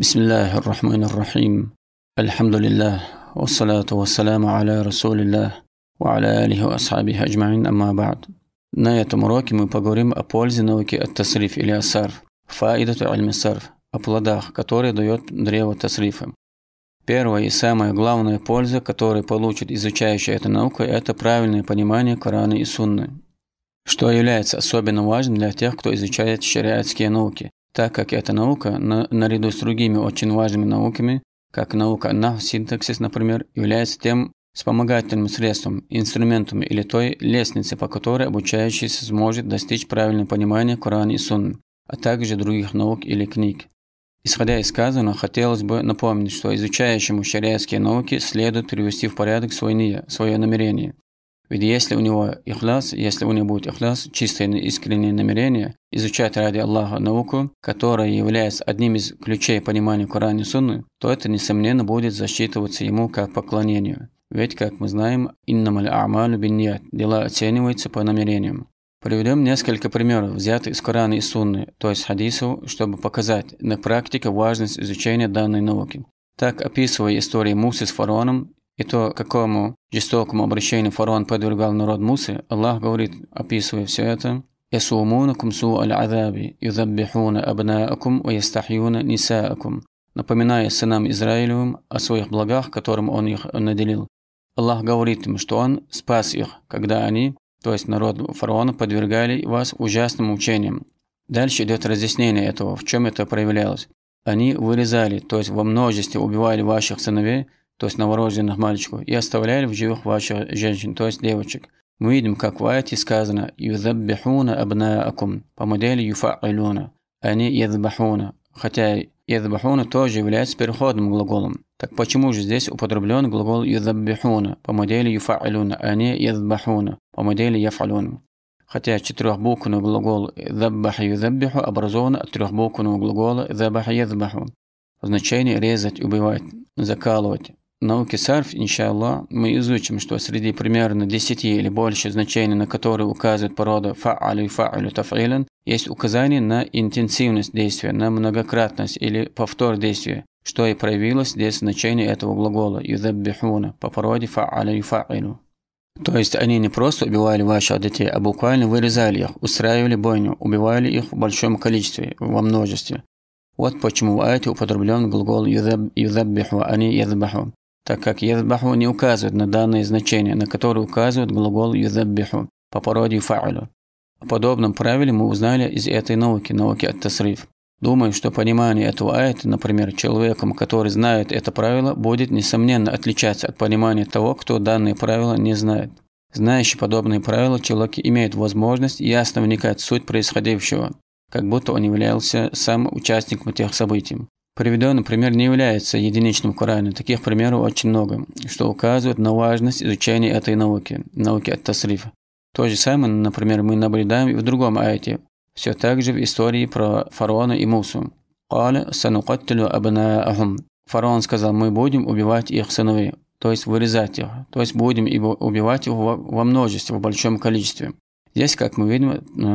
بسم الله الرحمن الرحيم الحمد لله والصلاة والسلام على رسول الله وعلى آله وأصحابه أجمعين أما بعد На этом уроке мы поговорим о пользе науки от тасриф или асарф, фаидату аль сарф, о плодах, которые дает древо тасрифа. Первая и самая главная польза, которую получит изучающий эту науку, это правильное понимание Корана и Сунны, что является особенно важным для тех, кто изучает шариатские науки, так как эта наука, на, наряду с другими очень важными науками, как наука на синтаксис, например, является тем вспомогательным средством, инструментом или той лестницей, по которой обучающийся сможет достичь правильного понимания Корана и Сунны, а также других наук или книг. Исходя из сказанного, хотелось бы напомнить, что изучающему шариатские науки следует привести в порядок свои ния, свое намерение, ведь если у него ихляс, если у него будет ихляс, чистое искреннее намерение, изучать ради Аллаха науку, которая является одним из ключей понимания Корана и Сунны, то это, несомненно, будет засчитываться ему как поклонению. Ведь, как мы знаем, «Иннамаль а'малю биньят» – дела оцениваются по намерениям. Приведем несколько примеров, взятых из Корана и Сунны, то есть хадисов, чтобы показать на практике важность изучения данной науки. Так, описывая историю Мусы с фараоном, и то, какому жестокому обращению фараон подвергал народ Мусы, Аллах говорит, описывая все это, «Ясумунакум су аль-азаби, юдаббихуна абнаакум, ва ястахьюна нисаакум», напоминая сынам Израилевым о своих благах, которым он их наделил. Аллах говорит им, что он спас их, когда они, то есть народ фараона, подвергали вас ужасным учениям. Дальше идет разъяснение этого, в чем это проявлялось. Они вырезали, то есть во множестве убивали ваших сыновей, то есть новорожденных мальчиков, и оставляли в живых ваших женщин, то есть девочек. Мы видим, как в аяте сказано «Юзаббихуна абнаакум» по модели «Юфа'илюна», Они а не хотя «Ядбахуна» тоже является переходным глаголом. Так почему же здесь употреблен глагол «Юзаббихуна» по модели «Юфа'илюна», Они а не по модели «Яф'алюна»? Хотя четырехбуквенный глагол «заббаха юзаббиху» образован от трехбуквенного глагола «забаха язбаху». Значение «резать», «убивать», «закалывать». Науки сарф, иншаЛла, мы изучим, что среди примерно 10 или больше значений, на которые указывает порода фа'алю и фа'алю таф'илен, есть указание на интенсивность действия, на многократность или повтор действия, что и проявилось здесь значение этого глагола «юдаббихуна» по породе фа'алю и фа'илю. То есть они не просто убивали ваших детей, а буквально вырезали их, устраивали бойню, убивали их в большом количестве, во множестве. Вот почему в аяте употреблен глагол «юдаббиху», а не «юдаббаху» так как «язбаху» не указывает на данные значения, на которые указывает глагол «юзаббиху» по породе «фа'лю». О подобном правиле мы узнали из этой науки, науки от тасриф. Думаю, что понимание этого аята, например, человеком, который знает это правило, будет, несомненно, отличаться от понимания того, кто данные правила не знает. Знающий подобные правила, человек имеет возможность ясно вникать в суть происходящего, как будто он являлся сам участником тех событий. Приведенный пример не является единичным в Коране, таких примеров очень много, что указывает на важность изучения этой науки, науки от тасрифа. То же самое, например, мы наблюдаем и в другом аяте, все так же в истории про фараона и Мусу. Фараон сказал, мы будем убивать их сыновей, то есть вырезать их, то есть будем убивать их во множестве, в большом количестве. Здесь, как мы видим,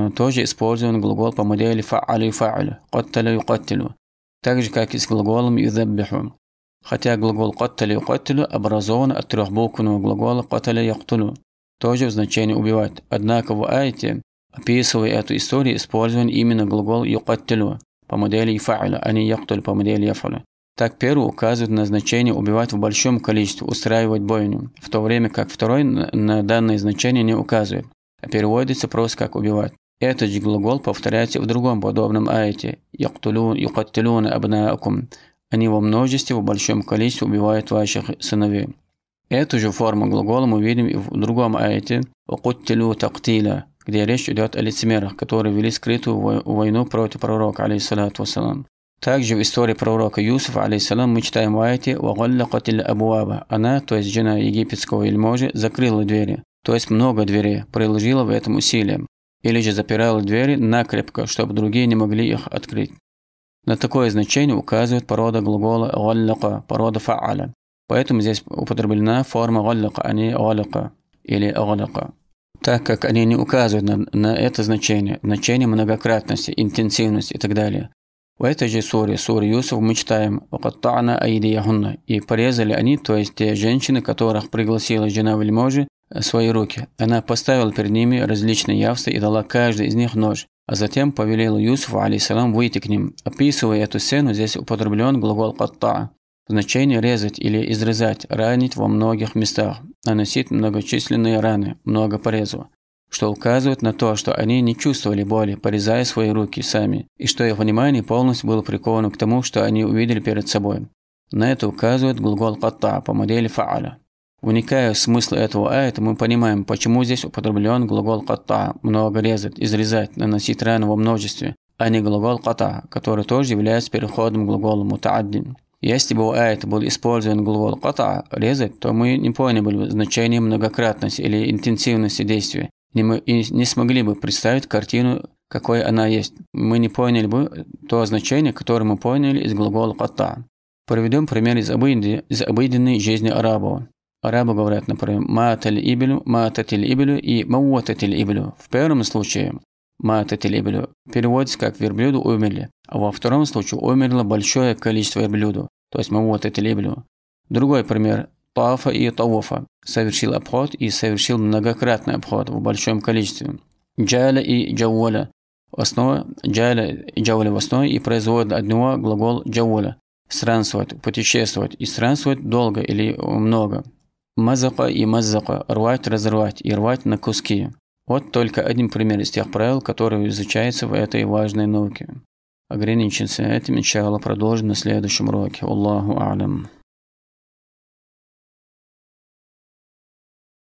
э, тоже использован глагол по модели фа'али фа'алю, катталю юкаттилю, так же как и с глаголом «юдаббиху». Хотя глагол «каттали» и «катталю» образован от трехбуквенного глагола «катталя» «яктулю», тоже в значении «убивать». Однако в айте, описывая эту историю, использован именно глагол «юкатталю» по модели «фа'ля», а не «яктуль» по модели «яфалю». Так первый указывает на значение «убивать в большом количестве», «устраивать бойню», в то время как второй на данное значение не указывает, а переводится просто как «убивать». Этот же глагол повторяется в другом подобном аяте «Юкаттилун абнаакум» «Они во множестве, в большом количестве убивают ваших сыновей». Эту же форму глагола мы видим и в другом аяте «Укуттилу тактила», где речь идет о лицемерах, которые вели скрытую войну против пророка, алейхиссалату вассалам. Также в истории пророка Юсуфа, алейсалам, мы читаем в аяте «Вагаллакатиль абуаба» Она, то есть жена египетского вельможи, закрыла двери, то есть много дверей, приложила в этом усилием или же запирал двери накрепко, чтобы другие не могли их открыть. На такое значение указывает порода глагола «галлака», порода «фа'аля». Поэтому здесь употреблена форма «галлака», а не «галака» или «галака». Так как они не указывают на, на это значение, значение многократности, интенсивности и так далее. В этой же суре, суре Юсуф, мы читаем «Вакаттана айдияхунна» и «порезали они», то есть те женщины, которых пригласила жена вельможи, свои руки. Она поставила перед ними различные явства и дала каждой из них нож, а затем повелела Юсуфу, алейсалам, выйти к ним. Описывая эту сцену, здесь употреблен глагол «катта», значение «резать» или «изрезать», «ранить во многих местах», «наносить многочисленные раны», «много порезов», что указывает на то, что они не чувствовали боли, порезая свои руки сами, и что их внимание полностью было приковано к тому, что они увидели перед собой. На это указывает глагол «катта» по модели «фааля». Уникая смысл этого аята, мы понимаем, почему здесь употреблен глагол «ката» – много резать, изрезать, наносить рану во множестве, а не глагол «ката», который тоже является переходным глаголом «мутааддин». Если бы у аята был использован глагол «ката» – резать, то мы не поняли бы значение многократности или интенсивности действия, не мы и не смогли бы представить картину, какой она есть. Мы не поняли бы то значение, которое мы поняли из глагола «ката». Проведем пример из обыденной, из обыденной жизни арабов. Арабы говорят, например, «маталь ибелю», «мататиль ибелю» и «мауататиль ибелю». В первом случае «мататиль ибелю» переводится как верблюду умерли», а во втором случае умерло большое количество верблюдов, то есть «мауататиль ибелю». Другой пример – Тафа и Тавофа. Совершил обход и совершил многократный обход в большом количестве. Джаля и Джауля. Основа джаля, джауля в основе и производит от него глагол джауля. Странствовать, путешествовать и странствовать долго или много. Мазака и мазака – рвать, разрывать и рвать на куски. Вот только один пример из тех правил, которые изучаются в этой важной науке. Ограничиться этим, иншалла, продолжим на следующем уроке. Аллаху алям.